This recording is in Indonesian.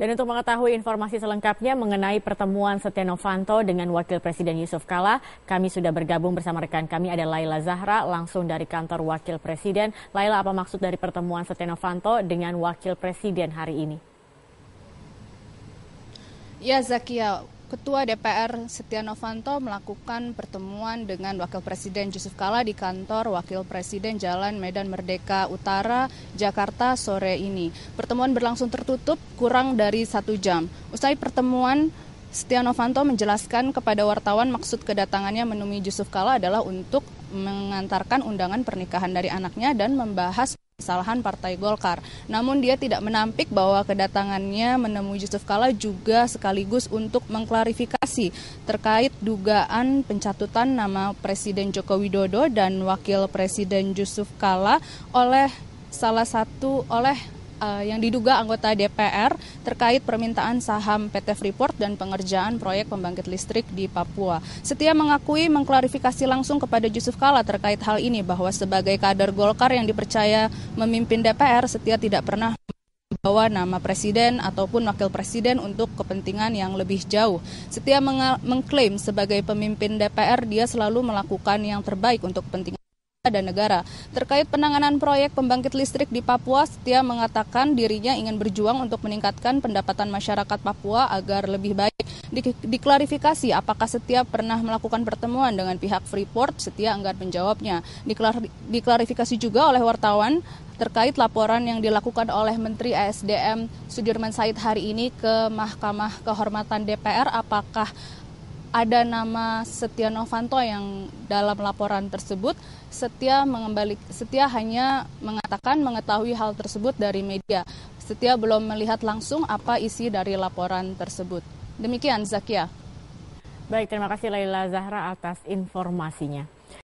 Dan untuk mengetahui informasi selengkapnya mengenai pertemuan Setia Novanto dengan Wakil Presiden Yusuf Kala, kami sudah bergabung bersama rekan kami ada Laila Zahra langsung dari kantor Wakil Presiden. Laila, apa maksud dari pertemuan Setia Novanto dengan Wakil Presiden hari ini? Ya, Zakia, Ketua DPR Setia Novanto melakukan pertemuan dengan Wakil Presiden Yusuf Kala di kantor Wakil Presiden Jalan Medan Merdeka Utara, Jakarta sore ini. Pertemuan berlangsung tertutup kurang dari satu jam. Usai pertemuan, Setia Novanto menjelaskan kepada wartawan maksud kedatangannya menemui Yusuf Kala adalah untuk mengantarkan undangan pernikahan dari anaknya dan membahas kesalahan Partai Golkar. Namun dia tidak menampik bahwa kedatangannya menemui Yusuf Kala juga sekaligus untuk mengklarifikasi terkait dugaan pencatutan nama Presiden Joko Widodo dan Wakil Presiden Yusuf Kala oleh salah satu oleh uh, yang diduga anggota DPR terkait permintaan saham PT Freeport dan pengerjaan proyek pembangkit listrik di Papua. Setia mengakui mengklarifikasi langsung kepada Yusuf Kala terkait hal ini bahwa sebagai kader Golkar yang dipercaya memimpin DPR, Setia tidak pernah membawa nama presiden ataupun wakil presiden untuk kepentingan yang lebih jauh. Setia mengklaim sebagai pemimpin DPR dia selalu melakukan yang terbaik untuk kepentingan dan negara. Terkait penanganan proyek pembangkit listrik di Papua, Setia mengatakan dirinya ingin berjuang untuk meningkatkan pendapatan masyarakat Papua agar lebih baik. Di, diklarifikasi apakah Setia pernah melakukan pertemuan dengan pihak Freeport, Setia enggan menjawabnya. Diklar, diklarifikasi juga oleh wartawan terkait laporan yang dilakukan oleh Menteri ASDM Sudirman Said hari ini ke Mahkamah Kehormatan DPR apakah ada nama Setia Novanto yang dalam laporan tersebut Setia mengembalik Setia hanya mengatakan mengetahui hal tersebut dari media. Setia belum melihat langsung apa isi dari laporan tersebut. Demikian Zakia. Baik, terima kasih Laila Zahra atas informasinya.